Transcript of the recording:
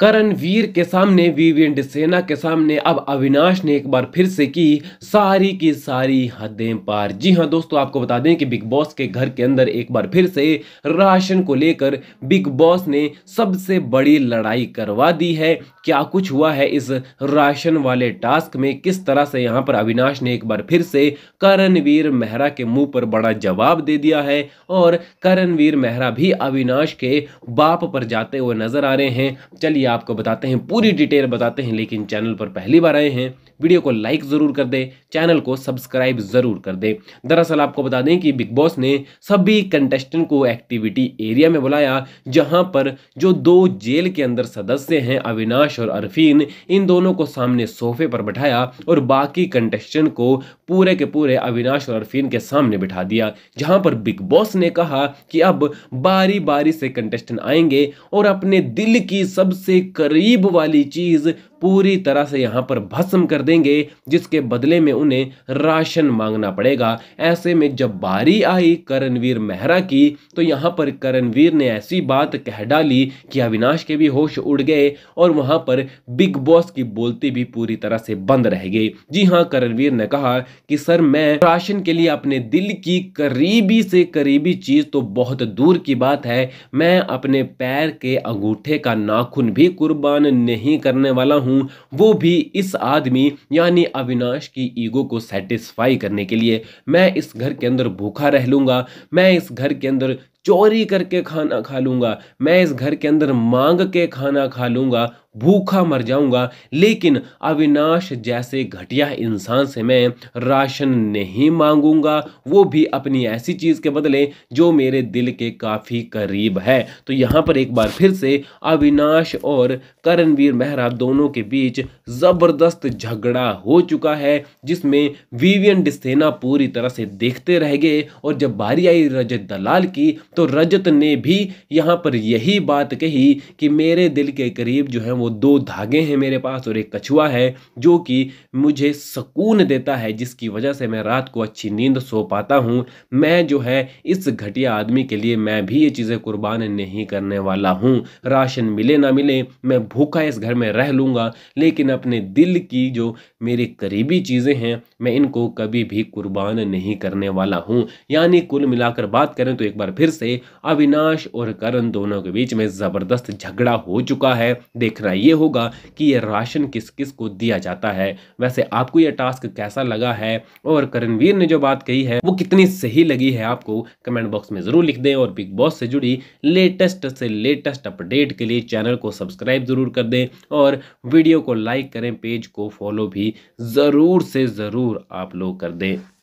करणवीर के सामने वीरेंद्र सेना के सामने अब अविनाश ने एक बार फिर से की सारी की सारी हदें पार जी हाँ दोस्तों आपको बता दें कि बिग बॉस के घर के अंदर एक बार फिर से राशन को लेकर बिग बॉस ने सबसे बड़ी लड़ाई करवा दी है क्या कुछ हुआ है इस राशन वाले टास्क में किस तरह से यहाँ पर अविनाश ने एक बार फिर से करणवीर मेहरा के मुंह पर बड़ा जवाब दे दिया है और करणवीर मेहरा भी अविनाश के बाप पर जाते हुए नजर आ रहे हैं चलिए आपको बताते हैं पूरी डिटेल बताते हैं लेकिन चैनल पर पहली बार आए हैं वीडियो को लाइक ज़रूर कर दें चैनल को सब्सक्राइब ज़रूर कर दें दरअसल आपको बता दें कि बिग बॉस ने सभी कंटेस्टेंट को एक्टिविटी एरिया में बुलाया जहां पर जो दो जेल के अंदर सदस्य हैं अविनाश आकाश और अरफीन इन दोनों को सामने सोफे पर बैठाया और बाकी कंटेस्टेंट को पूरे के पूरे अविनाश और अरफीन के सामने बिठा दिया जहां पर बिग बॉस ने कहा कि अब बारी बारी से कंटेस्टेंट आएंगे और अपने दिल की सबसे करीब वाली चीज पूरी तरह से यहाँ पर भस्म कर देंगे जिसके बदले में उन्हें राशन मांगना पड़ेगा ऐसे में जब बारी आई करणवीर मेहरा की तो यहाँ पर करणवीर ने ऐसी बात कह डाली कि अविनाश के भी होश उड़ गए और वहाँ पर बिग बॉस की बोलती भी पूरी तरह से बंद रह गई जी हाँ करणवीर ने कहा कि सर मैं राशन के लिए अपने दिल की करीबी से करीबी चीज तो बहुत दूर की बात है मैं अपने पैर के अंगूठे का नाखून भी कुर्बान नहीं करने वाला हूँ हूँ वो भी इस आदमी यानी अविनाश की ईगो को सेटिस्फाई करने के लिए मैं इस घर के अंदर भूखा रह लूँगा मैं इस घर के अंदर चोरी करके खाना खा लूँगा मैं इस घर के अंदर मांग के खाना खा लूँगा भूखा मर जाऊँगा लेकिन अविनाश जैसे घटिया इंसान से मैं राशन नहीं मांगूँगा वो भी अपनी ऐसी चीज़ के बदले जो मेरे दिल के काफ़ी करीब है तो यहाँ पर एक बार फिर से अविनाश और करणवीर मेहरा दोनों के बीच ज़बरदस्त झगड़ा हो चुका है जिसमें विवियन डिस्सेना पूरी तरह से देखते रह गए और जब बारी आई रजत दलाल की तो रजत ने भी यहाँ पर यही बात कही कि मेरे दिल के करीब जो है वो दो धागे हैं मेरे पास और एक कछुआ है जो कि मुझे सुकून देता है जिसकी वजह से मैं रात को अच्छी नींद सो पाता हूँ मैं जो है इस घटिया आदमी के लिए मैं भी ये चीज़ें कुर्बान नहीं करने वाला हूँ राशन मिले ना मिले मैं भूखा इस घर में रह लूँगा लेकिन अपने दिल की जो मेरे करीबी चीज़ें हैं मैं इनको कभी भी कुर्बान नहीं करने वाला हूँ यानी कुल मिलाकर बात करें तो एक बार फिर से अविनाश और करण दोनों के बीच में ज़बरदस्त झगड़ा हो चुका है देखना यह होगा कि यह राशन किस किस को दिया जाता है वैसे आपको यह टास्क कैसा लगा है और करणवीर ने जो बात कही है वो कितनी सही लगी है आपको कमेंट बॉक्स में ज़रूर लिख दें और बिग बॉस से जुड़ी लेटेस्ट से लेटेस्ट अपडेट के लिए चैनल को सब्सक्राइब ज़रूर कर दें और वीडियो को लाइक करें पेज को फॉलो भी ज़रूर से ज़रूर आप लोग कर दें